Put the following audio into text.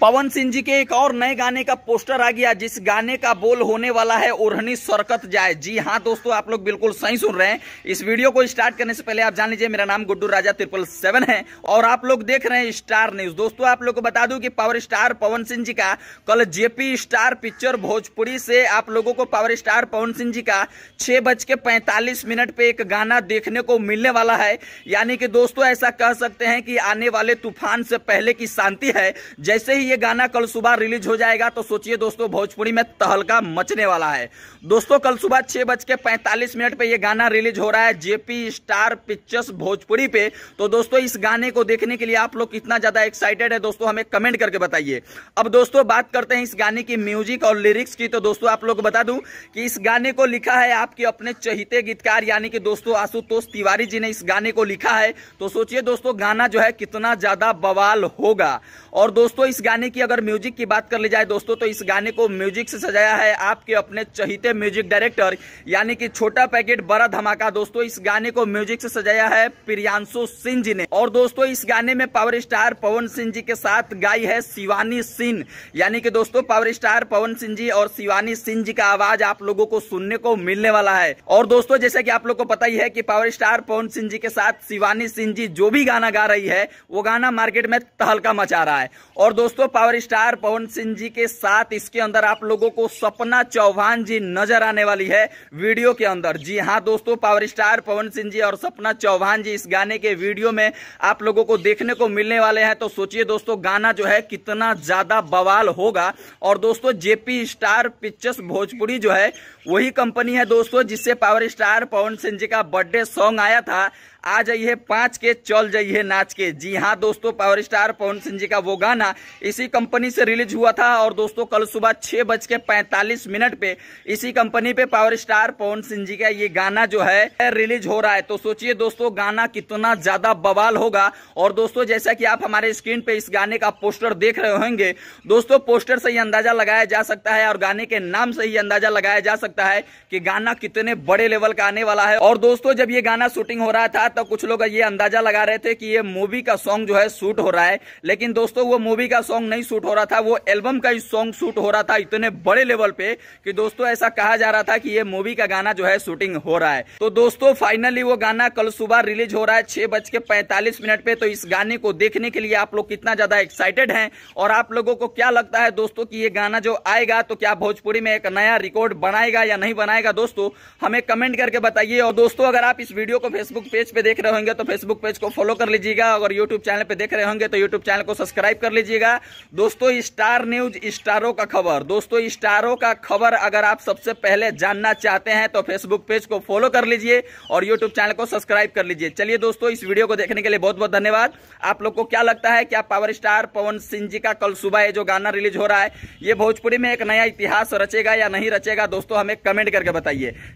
पवन सिंह जी के एक और नए गाने का पोस्टर आ गया जिस गाने का बोल होने वाला है ओढ़नी सरकत जाए जी हाँ दोस्तों आप लोग बिल्कुल सही सुन रहे हैं इस वीडियो को स्टार्ट करने से पहले आप जान लीजिए मेरा नाम गुड्डू राजा त्रिपल सेवन है और आप लोग देख रहे हैं स्टार न्यूज दोस्तों आप लोग को बता दू की पावर स्टार पवन सिंह जी का कल जेपी स्टार पिक्चर भोजपुरी से आप लोगों को पावर स्टार पवन सिंह जी का छह बज के पैंतालीस मिनट पे एक गाना देखने को मिलने वाला है यानी कि दोस्तों ऐसा कह सकते हैं कि आने वाले तूफान से पहले की शांति है जैसे ही ये गाना कल सुबह रिलीज हो जाएगा तो सोचिए दोस्तों भोजपुरी में तहलका मचने वाला है दोस्तों कल सुबह छह बज के पैंतालीस मिनट पे ये गाना रिलीज हो रहा है जेपी स्टार पिक्चर्स भोजपुरी पे तो दोस्तों इस गाने को देखने के लिए आप लोग कितना ज्यादा एक्साइटेड है दोस्तों हमें कमेंट करके बताइए अब दोस्तों बात करते हैं इस गाने की म्यूजिक और लिरिक्स की तो दोस्तों आप लोग बता दू की इस गाने को लिखा है आपके अपने चहिते गीतकार यानी कि दोस्तों आशुतोष तिवारी जी ने इस गाने को लिखा है तो सोचिए दोस्तों गाना जो है कितना ज्यादा बवाल होगा और दोस्तों इस गाने गाने की अगर म्यूजिक की बात कर ली जाए दोस्तों तो इस गाने को म्यूजिक से सजाया है आपके अपने चहीते म्यूजिक डायरेक्टर यानी कि छोटा पैकेट बड़ा धमाका दोस्तों इस गाने को म्यूजिक से सजाया है प्रियांशु सिंह जी ने और दोस्तों इस गाने में पावर स्टार पवन सिंह जी के साथ गाई है शिवानी सिंह यानी कि दोस्तों पावर स्टार पवन सिंह जी और शिवानी सिंह जी का आवाज आप लोगों को सुनने को मिलने वाला है और दोस्तों जैसे की आप लोग को पता ही है की पावर स्टार पवन सिंह जी के साथ शिवानी सिंह जी जो भी गाना गा रही है वो गाना मार्केट में तहलका मचा रहा है और दोस्तों पावर स्टार पवन सिंह जी के साथ इसके अंदर आप लोगों को सपना चौहान जी नजर आने वाली है वीडियो के अंदर जी हाँ दोस्तों पावर स्टार पवन सिंह जी और सपना चौहान जी इस गाने के वीडियो में आप लोगों को देखने को मिलने वाले हैं तो सोचिए दोस्तों गाना जो है कितना ज्यादा बवाल होगा और दोस्तों जेपी स्टार पिक्चर्स भोजपुरी जो है वही कंपनी है दोस्तों जिससे पावर स्टार पवन सिंह जी का बर्थडे सॉन्ग आया था आ जाइए पांच के चल जाइए नाच के जी हाँ दोस्तों पावर स्टार पवन सिंह जी का वो गाना इसी कंपनी से रिलीज हुआ था और दोस्तों कल सुबह छह बज के पैंतालीस मिनट पे इसी कंपनी पे पावर स्टार पवन सिंह जी का ये गाना जो है रिलीज हो रहा है तो सोचिए दोस्तों गाना कितना ज़्यादा बवाल होगा और दोस्तों जैसा की आप हमारे स्क्रीन पे इस गाने का पोस्टर देख रहे होंगे दोस्तों पोस्टर से ही अंदाजा लगाया जा सकता है और गाने के नाम से ही अंदाजा लगाया जा सकता है कि गाना कितने बड़े लेवल का आने वाला है और दोस्तों जब ये गाना शूटिंग हो रहा था तो कुछ लोग ये अंदाजा लगा रहे थे कि ये मूवी का सॉन्ग जो है शूट हो रहा है लेकिन दोस्तों वो मूवी का सॉन्ग नहीं शूट हो रहा था वो एल्बम का ही सॉन्ग शूट हो रहा था इतने बड़े लेवल पे कि दोस्तों ऐसा कहा जा रहा था कि ये मूवी का गाना जो है शूटिंग हो रहा है तो दोस्तों फाइनली वो गाना कल सुबह रिलीज हो रहा है छह बज के पैंतालीस मिनट पे तो इस गाने को देखने के लिए आप लोग कितना ज्यादा एक्साइटेड है और आप लोगों को क्या लगता है दोस्तों की ये गाना जो आएगा तो क्या भोजपुरी में एक नया रिकॉर्ड बनाएगा या नहीं बनाएगा दोस्तों हमें कमेंट करके बताइए और दोस्तों अगर आप इस वीडियो को फेसबुक पेज पे पे देख रहे होंगे तो फेसबुक पेज को फॉलो कर लीजिएगा अगर यूट्यूब चैनल पे देख रहे होंगे तो यूट्यूब चैनल को सब्सक्राइब कर लीजिएगा दोस्तों स्टार न्यूज स्टारों का खबर दोस्तों स्टारों का खबर अगर आप सबसे पहले जानना चाहते हैं तो फेसबुक पेज को फॉलो कर लीजिए और यूट्यूब चैनल को सब्सक्राइब कर लीजिए चलिए दोस्तों इस वीडियो को देखने के लिए बहुत बहुत धन्यवाद आप लोग को क्या लगता है क्या पावर स्टार पवन सिंह जी का कल सुबह जो गाना रिलीज हो रहा है ये भोजपुरी में एक नया इतिहास रचेगा या नहीं रचेगा दोस्तों हमें कमेंट करके बताइए